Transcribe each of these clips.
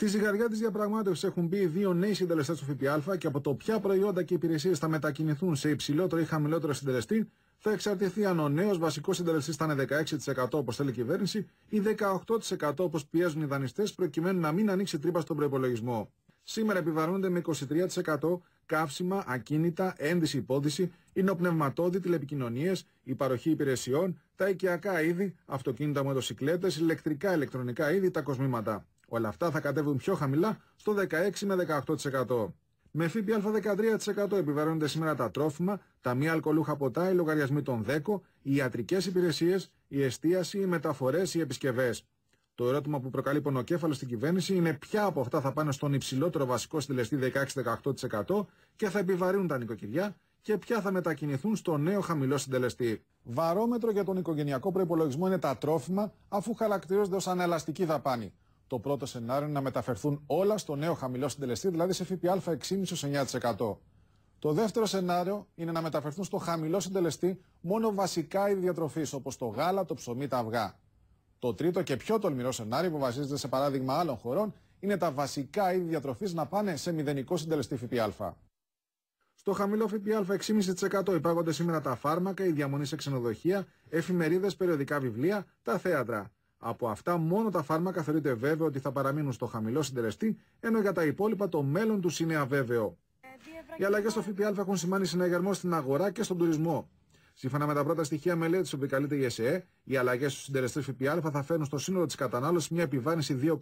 Στη ζυγαριά της διαπραγμάτευσης έχουν μπει δύο νέοι συντελεστές του ΦΠΑ και από το ποια προϊόντα και υπηρεσίες θα μετακινηθούν σε υψηλότερο ή χαμηλότερο συντελεστή θα εξαρτηθεί αν ο νέος βασικός συντελεστής θα είναι 16% όπως θέλει η κυβέρνηση ή 18% όπως πιέζουν οι δανειστές προκειμένου να μην ανοίξει τρύπα στον προπολογισμό. Σήμερα επιβαρύνονται με 23% καύσιμα, ακίνητα, ένδυση υπόδηση, υνοπνευματόδη, τηλεπικοινωνίες, η παροχή υπηρεσιών, τα οικιακά είδη, αυτοκίνητα, μοτοσυκλέτες, ηλεκτρικά, ηλεκτρονικά είδη, τα κοσμήματα. Όλα αυτά θα κατέβουν πιο χαμηλά στο 16 με 18%. Με ΦΠΑ 13% επιβαρύνονται σήμερα τα τρόφιμα, τα μη αλκοολούχα ποτά, οι λογαριασμοί των ΔΕΚΟ, οι ιατρικές υπηρεσίες, η εστίαση, οι μεταφορές, οι επισκευές. Το ερώτημα που προκαλεί πονοκέφαλο στην κυβέρνηση είναι ποια από αυτά θα πάνε στον υψηλότερο βασικό συντελεστή 16-18% και θα επιβαρύνουν τα νοικοκυριά και ποια θα μετακινηθούν στο νέο χαμηλό συντελεστή. Βαρόμετρο για τον οικογενειακό προπολογισμό είναι τα τρόφιμα, αφού χαρακτηρίζονται ως ανελαστική δαπάνη το πρώτο σενάριο είναι να μεταφερθούν όλα στο νέο χαμηλό συντελεστή, δηλαδή σε ΦΠΑ 6,5-9%. Το δεύτερο σενάριο είναι να μεταφερθούν στο χαμηλό συντελεστή μόνο βασικά είδη διατροφής, όπως το γάλα, το ψωμί, τα αυγά. Το τρίτο και πιο τολμηρό σενάριο, που βασίζεται σε παράδειγμα άλλων χωρών, είναι τα βασικά είδη διατροφής να πάνε σε μηδενικό συντελεστή ΦΠΑ. Στο χαμηλό ΦΠΑ 6,5% υπάγονται σήμερα τα φάρμακα, η διαμονή σε ξενοδοχεία, εφημερίδες, περιοδικά βιβλία, τα θέατρα. Από αυτά, μόνο τα φάρμακα θεωρείται βέβαιο ότι θα παραμείνουν στο χαμηλό συντελεστή, ενώ για τα υπόλοιπα το μέλλον τους είναι αβέβαιο. Οι αλλαγές στο ΦΠΑ έχουν σημάνει συναγερμό στην αγορά και στον τουρισμό. Σύμφωνα με τα πρώτα στοιχεία μελέτης που επικαλείται η ΕΣΕΕ, e, οι αλλαγές στους συντελεστές ΦΠΑ θα φέρουν στο σύνολο της κατανάλωσης μια επιβάρυνση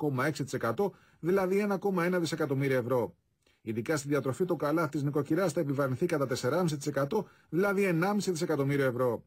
2,6%, δηλαδή 1,1 δισεκατομμύρια ευρώ. Ειδικά στη διατροφή, το καλάθι της νοικοκυράς θα επιβαρυνθεί κατά 4,5%, δηλαδή 1,5 δισεκατομμύριο ευρώ.